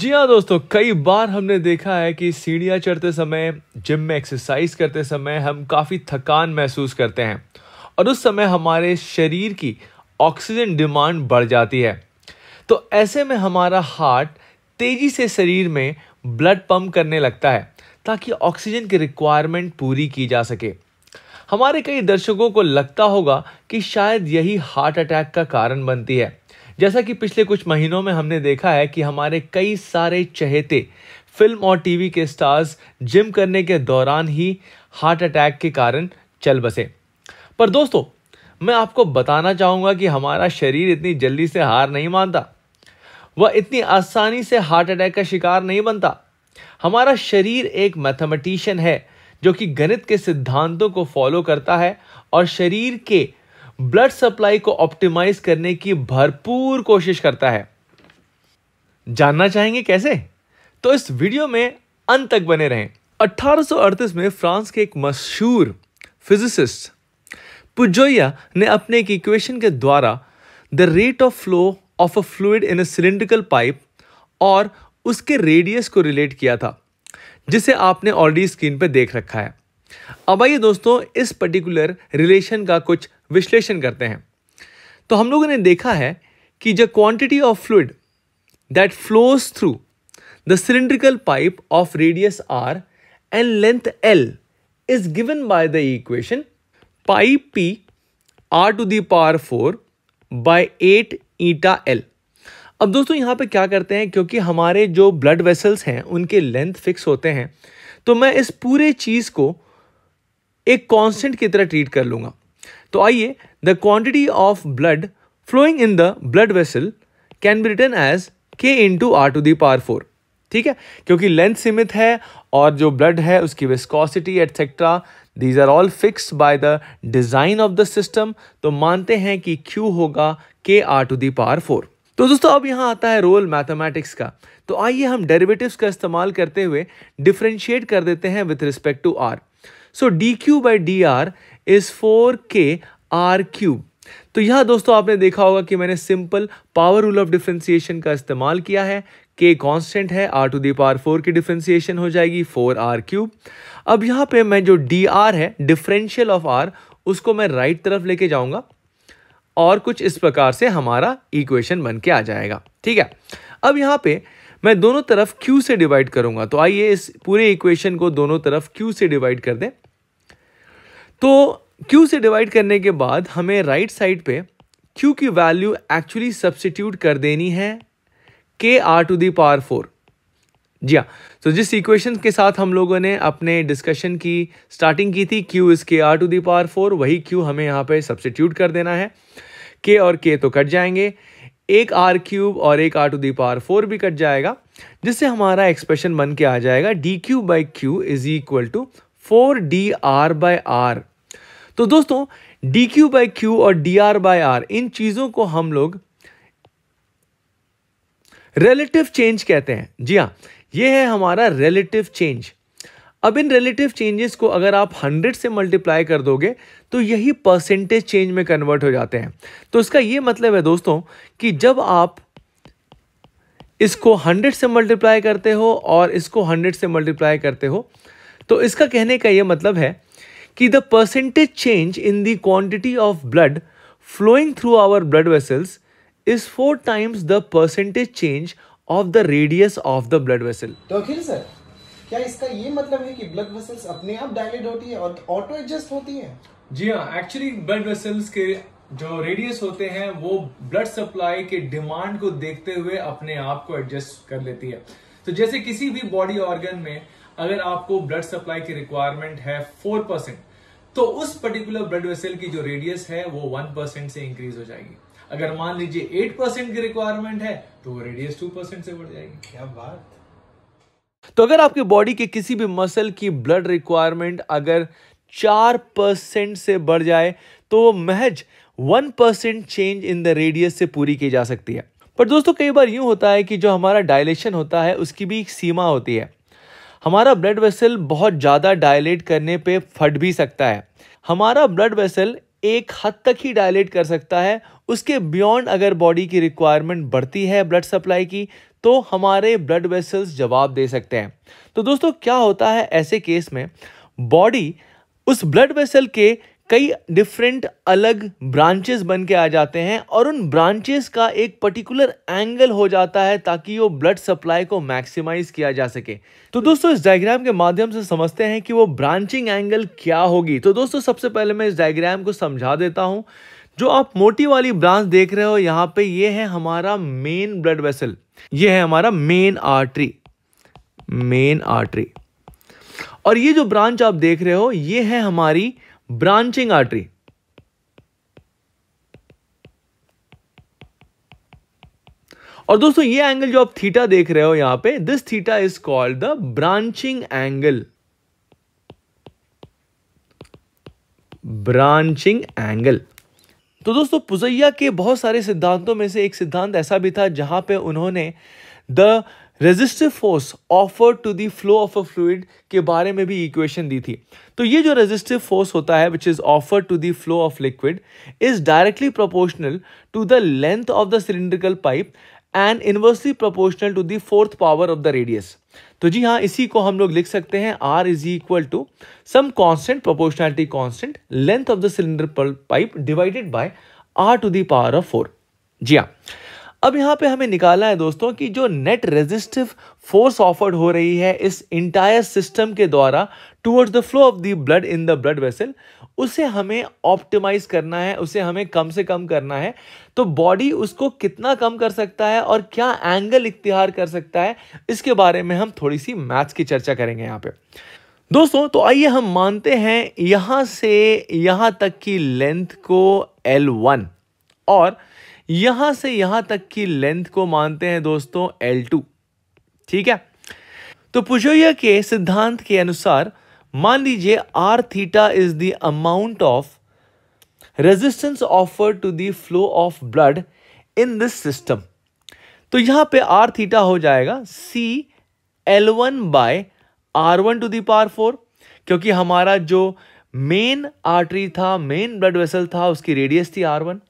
जी हाँ दोस्तों कई बार हमने देखा है कि सीढ़ियाँ चढ़ते समय जिम में एक्सरसाइज करते समय हम काफ़ी थकान महसूस करते हैं और उस समय हमारे शरीर की ऑक्सीजन डिमांड बढ़ जाती है तो ऐसे में हमारा हार्ट तेज़ी से शरीर में ब्लड पम्प करने लगता है ताकि ऑक्सीजन की रिक्वायरमेंट पूरी की जा सके हमारे कई दर्शकों को लगता होगा कि शायद यही हार्ट अटैक का कारण बनती है जैसा कि पिछले कुछ महीनों में हमने देखा है कि हमारे कई सारे चहेते फिल्म और टीवी के स्टार्स जिम करने के दौरान ही हार्ट अटैक के कारण चल बसे पर दोस्तों मैं आपको बताना चाहूँगा कि हमारा शरीर इतनी जल्दी से हार नहीं मानता वह इतनी आसानी से हार्ट अटैक का शिकार नहीं बनता हमारा शरीर एक मैथमेटिशियन है जो कि गणित के सिद्धांतों को फॉलो करता है और शरीर के ब्लड सप्लाई को ऑप्टिमाइज करने की भरपूर कोशिश करता है जानना चाहेंगे कैसे तो इस वीडियो में अंत तक बने रहें 1838 में फ्रांस के एक मशहूर फिजिसिस्ट पुजोया ने अपने एक इक्वेशन के द्वारा the rate of flow of a fluid in a cylindrical pipe और उसके रेडियस को रिलेट किया था जिसे आपने ऑलरेडी स्क्रीन पर देख रखा है अब आइए दोस्तों इस पर्टिकुलर रिलेशन का कुछ विश्लेषण करते हैं तो हम लोगों ने देखा है कि जो quantity of fluid that flows through the cylindrical pipe of radius R and length L is given by the equation pi P R to the power four by eight eta L अब दोस्तों यहां पे क्या करते हैं क्योंकि हमारे जो ब्लड वेसल्स हैं उनके लेंथ फिक्स होते हैं तो मैं इस पूरे चीज़ को एक कॉन्स्टेंट की तरह ट्रीट कर लूंगा तो आइए the quantity of blood flowing in the blood vessel can be written as K into R to the power four ठीक है क्योंकि लेंथ सीमित है और जो ब्लड है उसकी viscosity etcetera these are all fix by the design of the system तो मानते हैं कि क्यू होगा के आर टू दार फोर तो दोस्तों अब यहां आता है रोल मैथमेटिक्स का तो आइए हम डेरिवेटिव्स का इस्तेमाल करते हुए डिफ्रेंशिएट कर देते हैं with respect to R so D R is four K R Q तो यह दोस्तों आपने देखा होगा कि मैंने simple power rule of differentiation का इस्तेमाल किया है के कांस्टेंट है R to the power four की डिफ्रेंसिएशन हो जाएगी फोर आर क्यूब अब यहाँ पे मैं जो डी आर है डिफरेंशियल ऑफ आर उसको मैं राइट right तरफ लेके जाऊंगा और कुछ इस प्रकार से हमारा इक्वेशन बन के आ जाएगा ठीक है अब यहाँ पे मैं दोनों तरफ q से डिवाइड करूंगा तो आइए इस पूरे इक्वेशन को दोनों तरफ q से डिवाइड कर दें तो q से डिवाइड करने के बाद हमें राइट right साइड पे q की वैल्यू एक्चुअली सब्सिट्यूट कर देनी है K R to the power four जी हाँ तो जिस इक्वेशन के साथ हम लोगों ने अपने डिस्कशन की स्टार्टिंग की थी q is K R to the power four वही q हमें यहाँ पे सब्सिट्यूट कर देना है k और k तो कट जाएंगे एक आर क्यूब और एक R to the power four भी कट जाएगा जिससे हमारा एक्सप्रेशन बन के आ जाएगा D Q by Q is equal to four D R by R तो दोस्तों डी क्यू बाई क्यू और डी आर बाय आर इन चीज़ों को हम लोग रिलेटिव चेंज कहते हैं जी हाँ ये है हमारा रिलेटिव चेंज अब इन रिलेटिव चेंजेस को अगर आप 100 से मल्टीप्लाई कर दोगे तो यही परसेंटेज चेंज में कन्वर्ट हो जाते हैं तो इसका ये मतलब है दोस्तों कि जब आप इसको 100 से मल्टीप्लाई करते हो और इसको 100 से मल्टीप्लाई करते हो तो इसका कहने का ये मतलब है कि the percentage change in the quantity of blood flowing through our blood vessels is four times the percentage change of the radius of the blood vessel तो सर क्या इसका ये मतलब है कि ब्लड वेसल्स अपने आप डायलेट होती है और ऑटो एडजस्ट होती है जी हाँ एक्चुअली ब्लड वेसल्स के जो रेडियस होते हैं वो ब्लड सप्लाई के डिमांड को देखते हुए अपने आप को एडजस्ट कर लेती है तो जैसे किसी भी बॉडी ऑर्गन में अगर आपको ब्लड सप्लाई की रिक्वायरमेंट है फोर परसेंट तो उस पर्टिकुलर ब्लड वेसल की जो रेडियस है वो वन परसेंट से इंक्रीज हो जाएगी अगर मान लीजिए एट परसेंट की रिक्वायरमेंट है तो वो रेडियस टू परसेंट से बढ़ जाएगी क्या बात तो अगर आपके बॉडी के किसी भी मसल की ब्लड रिक्वायरमेंट अगर चार परसेंट से बढ़ जाए तो महज one percent change in the radius से पूरी की जा सकती है पर दोस्तों कई बार यूं होता है कि जो हमारा डायलेशन होता है उसकी भी एक सीमा होती है हमारा ब्लड वेसल बहुत ज़्यादा डायलेट करने पे फट भी सकता है हमारा ब्लड वेसल एक हद तक ही डायलेट कर सकता है उसके बियॉन्ड अगर बॉडी की रिक्वायरमेंट बढ़ती है ब्लड सप्लाई की तो हमारे ब्लड वेसल्स जवाब दे सकते हैं तो दोस्तों क्या होता है ऐसे केस में बॉडी उस ब्लड वेसल के कई डिफरेंट अलग ब्रांचेस बन के आ जाते हैं और उन ब्रांचेस का एक पर्टिकुलर एंगल हो जाता है ताकि वो ब्लड सप्लाई को मैक्सिमाइज किया जा सके तो दोस्तों इस डायग्राम के माध्यम से समझते हैं कि वो ब्रांचिंग एंगल क्या होगी तो दोस्तों सबसे पहले मैं इस डायग्राम को समझा देता हूँ जो आप मोटी वाली ब्रांच देख रहे हो यहाँ पे ये है हमारा मेन ब्लड वेसल ये है हमारा मेन आर्टरी मेन आर्टरी और ये जो ब्रांच आप देख रहे हो ये है हमारी ब्रांचिंग आर्टरी और दोस्तों ये एंगल जो आप थीटा देख रहे हो यहां पे this theta is called the branching angle branching angle तो दोस्तों पुजैया के बहुत सारे सिद्धांतों में से एक सिद्धांत ऐसा भी था जहां पे उन्होंने the resistive force offer to the flow of a fluid के बारे में भी इक्वेशन दी थी तो ये जो रेजिस्टिव फोर्स होता है which is offer to the flow of liquid is directly proportional to the length of the cylindrical pipe and inversely proportional to the fourth power of the radius तो जी हाँ इसी को हम लोग लिख सकते हैं R is equal to some constant proportionality constant length of the cylinder pipe divided by R to the power of four जी हाँ अब यहाँ पे हमें निकालना है दोस्तों कि जो नेट रेजिस्टिव फोर्स ऑफर्ड हो रही है इस इंटायर सिस्टम के द्वारा towards the flow of the blood in the blood vessel उसे हमें ऑप्टिमाइज करना है उसे हमें कम से कम करना है तो बॉडी उसको कितना कम कर सकता है और क्या एंगल इख्तियार कर सकता है इसके बारे में हम थोड़ी सी मैथ्स की चर्चा करेंगे यहाँ पे दोस्तों तो आइए हम मानते हैं यहाँ से यहाँ तक की लेंथ को एल वन और यहां से यहां तक की लेंथ को मानते हैं दोस्तों L2 ठीक है तो पुजोया के सिद्धांत के अनुसार मान लीजिए R theta is the amount of resistance offer to the flow of blood in this system तो यहां पे आर थीटा हो जाएगा C L one by R one to the power four क्योंकि हमारा जो मेन आर्टरी था मेन ब्लड वेसल था उसकी रेडियस थी आर वन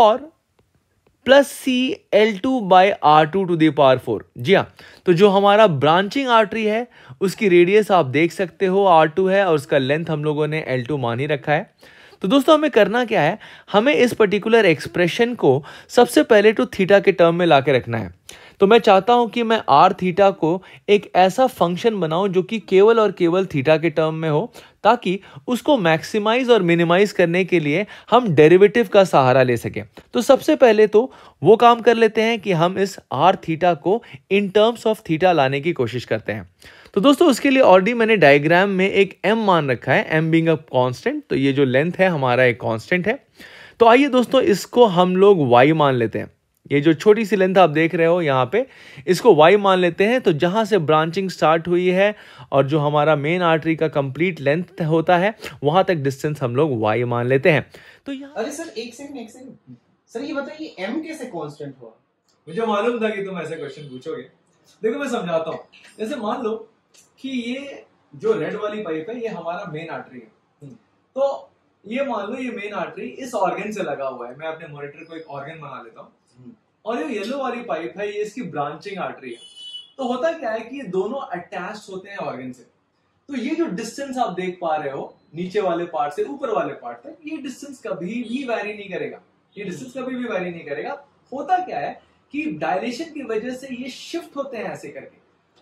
और plus C L two by R two to the power four जी हाँ तो जो हमारा ब्रांचिंग आर्टरी है उसकी रेडियस आप देख सकते हो आर टू है और उसका लेंथ हम लोगों ने एल टू मान ही रखा है तो दोस्तों हमें करना क्या है हमें इस पर्टिकुलर एक्सप्रेशन को सबसे पहले टू तो थीटा के टर्म में ला के रखना है तो मैं चाहता हूं कि मैं आर थीटा को एक ऐसा फंक्शन बनाऊं जो कि केवल और केवल थीटा के टर्म में हो ताकि उसको मैक्सिमाइज और मिनिमाइज करने के लिए हम डेरिवेटिव का सहारा ले सकें तो सबसे पहले तो वो काम कर लेते हैं कि हम इस आर थीटा को इन टर्म्स ऑफ थीटा लाने की कोशिश करते हैं तो दोस्तों उसके लिए ऑलरेडी मैंने डायग्राम में एक एम मान रखा है एम बींग अ कॉन्स्टेंट तो ये जो लेंथ है हमारा एक कॉन्स्टेंट है तो आइए दोस्तों इसको हम लोग वाई मान लेते हैं ये जो छोटी सी लेंथ आप देख रहे हो यहाँ पे इसको वाई मान लेते हैं तो जहाँ से ब्रांचिंग स्टार्ट हुई है और जो हमारा मेन आर्टरी का कंप्लीट लेंथ होता है वहाँ तक डिस्टेंस हम लोग वाई मान लेते हैं तो यहाँ अरे सर एक सेकंड एक सेकंड सर ये बताइए एम कैसे कांस्टेंट हुआ मुझे मालूम था कि तुम ऐसे क्वेश्चन पूछोगे देखो मैं समझाता हूँ जैसे मान लो कि ये जो रेड वाली पाइप है ये हमारा मेन आर्टरी है हम्म। तो ये मान लो ये मेन आर्टरी इस ऑर्गेन से लगा हुआ है मैं अपने मॉनिटर को एक ऑर्गेन बना लेता हूँ और ये येलो वाली पाइप है ये इसकी ब्रांचिंग आर्टरी है तो होता क्या है कि ये दोनों अटैच होते हैं ऑर्गन से तो ये जो डिस्टेंस आप देख पा रहे हो नीचे वाले पार्ट से ऊपर वाले पार्ट तक ये डिस्टेंस कभी भी वैरी नहीं करेगा ये डिस्टेंस कभी भी वैरी नहीं करेगा होता क्या है कि डायलेशन की वजह से ये शिफ्ट होते हैं ऐसे करके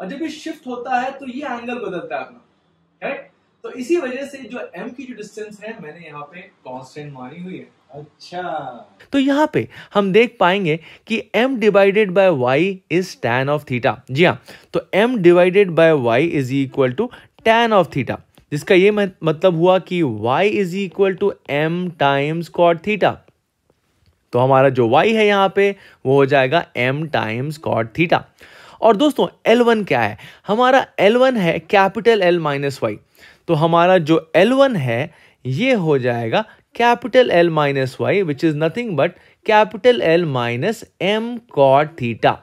और जब ये शिफ्ट होता है तो ये एंगल बदलता है अपना राइट तो इसी वजह से जो एम की जो डिस्टेंस है मैंने यहाँ पे कॉन्स्टेंट मानी हुई है अच्छा तो यहाँ पे हम देख पाएंगे कि m divided by y is tan of theta जी हाँ तो m divided by y is equal to tan of theta जिसका ये मतलब हुआ कि y is equal to M times cot theta तो हमारा जो y है यहाँ पे वो हो जाएगा m टाइम्स कॉट थीटा और दोस्तों L1 क्या है हमारा L1 है कैपिटल L माइनस वाई तो हमारा जो L1 है ये हो जाएगा capital L minus y which is nothing but capital L minus m cot theta.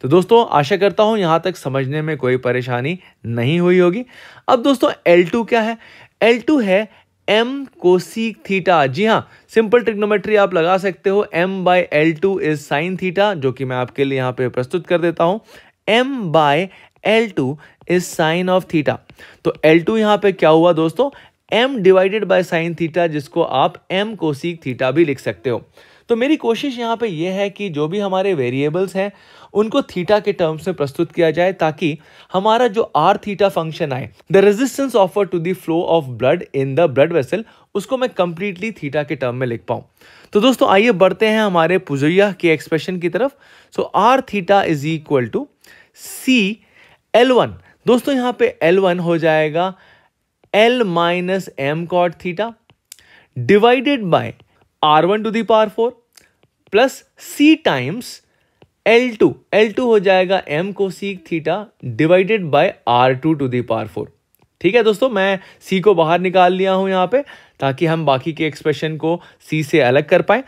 तो दोस्तों आशा करता हूं यहां तक समझने में कोई परेशानी नहीं हुई होगी अब दोस्तों L2 क्या है L2 है m कोसीक थीटा जी हाँ सिंपल ट्रिग्नोमेट्री आप लगा सकते हो m by L two is sine theta जो कि मैं आपके लिए यहाँ पे प्रस्तुत कर देता हूँ m by L two is sine of theta तो एल टू यहाँ पे क्या हुआ दोस्तों m divided by sine theta जिसको आप m कोसिक थीटा भी लिख सकते हो तो मेरी कोशिश यहाँ पे यह है कि जो भी हमारे वेरिएबल्स हैं उनको थीटा के टर्म्स में प्रस्तुत किया जाए ताकि हमारा जो आर थीटा फंक्शन आए the resistance offer to the flow of blood in the blood vessel उसको मैं कंप्लीटली थीटा के टर्म में लिख पाऊँ तो दोस्तों आइए बढ़ते हैं हमारे पुजैया के एक्सप्रेशन की तरफ so R theta is equal to C L one दोस्तों यहाँ पे एल वन हो जाएगा L minus M cot theta divided by R one to the power four plus C times L two L two हो जाएगा M cosec theta divided by R two to the power four ठीक है दोस्तों मैं सी को बाहर निकाल लिया हूं यहां पे ताकि हम बाकी के एक्सप्रेशन को सी से अलग कर पाए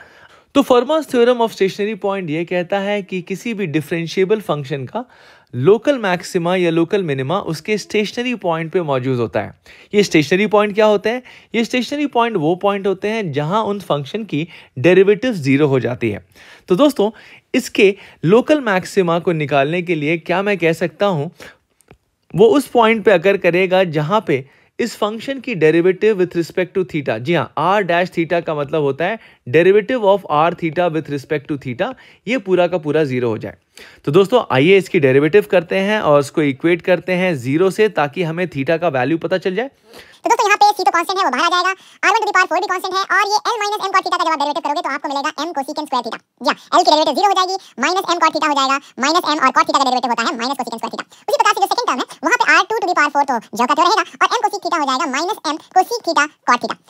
तो Fermat's theorem of stationary point ये कहता है कि किसी भी डिफरेंशिएबल फंक्शन का लोकल मैक्सिमा या लोकल मिनिमा उसके स्टेशनरी पॉइंट पे मौजूद होता है ये स्टेशनरी पॉइंट क्या होते हैं ये स्टेशनरी पॉइंट वो पॉइंट होते हैं जहां उन फंक्शन की डेरिवेटिव ज़ीरो हो जाती है तो दोस्तों इसके लोकल मैक्सिमा को निकालने के लिए क्या मैं कह सकता हूँ वो उस पॉइंट पे अगर करेगा जहाँ पे इस फंक्शन की derivative with respect to theta जी हाँ आर डैश थीटा का मतलब होता है derivative of R theta with respect to theta ये पूरा का पूरा जीरो हो जाए तो दोस्तों आइए इसकी डेरिवेटिव करते हैं और इसको इक्वेट करते हैं जीरो से ताकि हमें थीटा का वैल्यू पता चल जाए तो दोस्तों सी तो कांस्टेंट है वो बाहर आ जाएगा R one to the power four भी कांस्टेंट है और ये L minus M cot theta का जब आप डेरिवेटिव करोगे तो आपको मिलेगा एम को कोसेकेंट स्क्वायर थीटा या एल की डेरिवेटिव जीरो हो जाएगी माइनस एम कॉट थीटा हो जाएगा माइनस एम और कॉट थीटा का डेरिवेटिव होता है माइनस को कोसेकेंट स्क्वायर थीटा उसी प्रकार से जो सेकंड टर्म है वहां पे R two to the power four तो जो का तो रहेगा और एम को सी थीटा हो जाएगा minus M cosec theta cot theta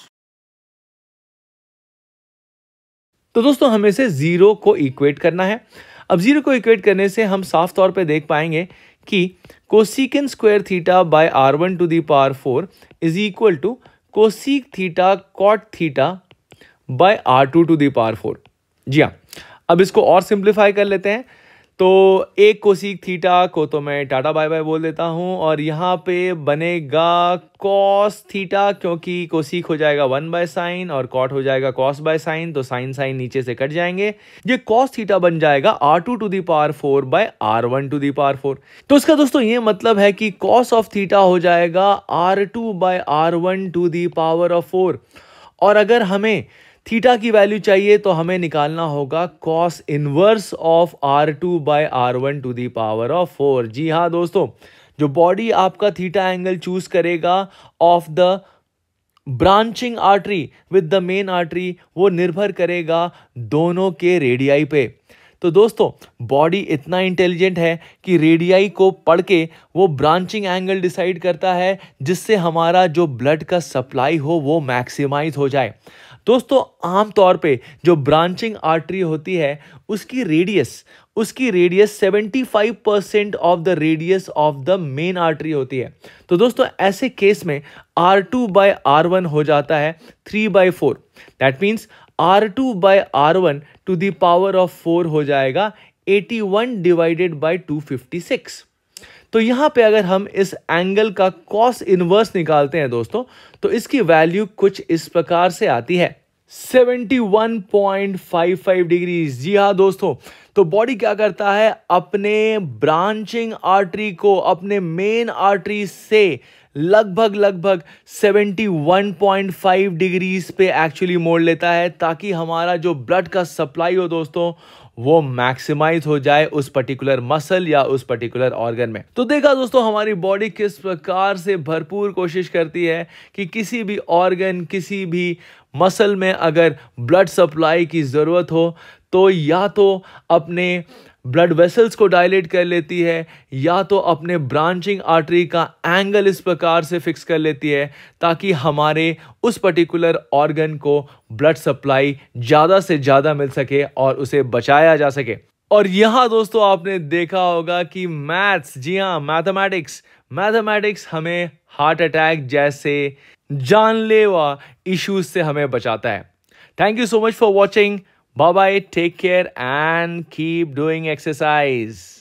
तो दोस्तों हमें से जीरो को इक्वेट करना है अब जीरो को इक्वेट करने से हम साफ तौर पे देख पाएंगे कि cosecant square theta by R one to the power four is equal to cosec theta cot theta by R two to the power four जी हाँ अब इसको और सिंप्लीफाई कर लेते हैं तो एक कोसिक थीटा को तो मैं टाटा बाय बाय बोल देता हूँ और यहाँ पे बनेगा कॉस थीटा क्योंकि कोसिक हो जाएगा वन बाय साइन और कॉट हो जाएगा कॉस बाय साइन तो साइन साइन नीचे से कट जाएंगे ये कॉस थीटा बन जाएगा R two to the power four by R one to the power four तो इसका दोस्तों ये मतलब है कि कॉस ऑफ थीटा हो जाएगा R two by R one to the power of four और अगर हमें थीटा की वैल्यू चाहिए तो हमें निकालना होगा cos inverse of R two by R one to the power of four जी हाँ दोस्तों जो बॉडी आपका थीटा एंगल चूज करेगा of the branching artery with the main artery वो निर्भर करेगा दोनों के रेडियाई पे तो दोस्तों बॉडी इतना इंटेलिजेंट है कि रेडियाई को पढ़ के वो ब्रांचिंग एंगल डिसाइड करता है जिससे हमारा जो ब्लड का सप्लाई हो वो मैक्सिमाइज हो जाए दोस्तों आमतौर पे जो ब्रांचिंग आर्टरी होती है उसकी रेडियस उसकी radius 75 percent of the radius of the main artery होती है तो दोस्तों ऐसे केस में R two by R one हो जाता है three by four that means R two by R one to the power of four हो जाएगा 81 डिवाइडेड बाय 256 तो यहाँ पे अगर हम इस एंगल का कॉस इनवर्स निकालते हैं दोस्तों तो इसकी वैल्यू कुछ इस प्रकार से आती है 71.55 डिग्रीज जी हाँ दोस्तों तो बॉडी क्या करता है अपने ब्रांचिंग आर्टरी को अपने मेन आर्टरी से लगभग लगभग 71.5 डिग्रीज पे एक्चुअली मोड़ लेता है ताकि हमारा जो ब्लड का सप्लाई हो दोस्तों वो मैक्सिमाइज हो जाए उस पर्टिकुलर मसल या उस पर्टिकुलर ऑर्गन में तो देखा दोस्तों हमारी बॉडी किस प्रकार से भरपूर कोशिश करती है कि किसी भी ऑर्गन किसी भी मसल में अगर ब्लड सप्लाई की ज़रूरत हो तो या तो अपने ब्लड वेसल्स को डायलेट कर लेती है या तो अपने ब्रांचिंग आर्टरी का एंगल इस प्रकार से फिक्स कर लेती है ताकि हमारे उस पर्टिकुलर ऑर्गन को ब्लड सप्लाई ज़्यादा से ज़्यादा मिल सके और उसे बचाया जा सके और यहाँ दोस्तों आपने देखा होगा कि मैथ्स जी हाँ मैथमेटिक्स मैथमेटिक्स हमें हार्ट अटैक जैसे जानलेवा इश्यूज से हमें बचाता है thank you so much for watching Bye bye, take care, and keep doing exercise.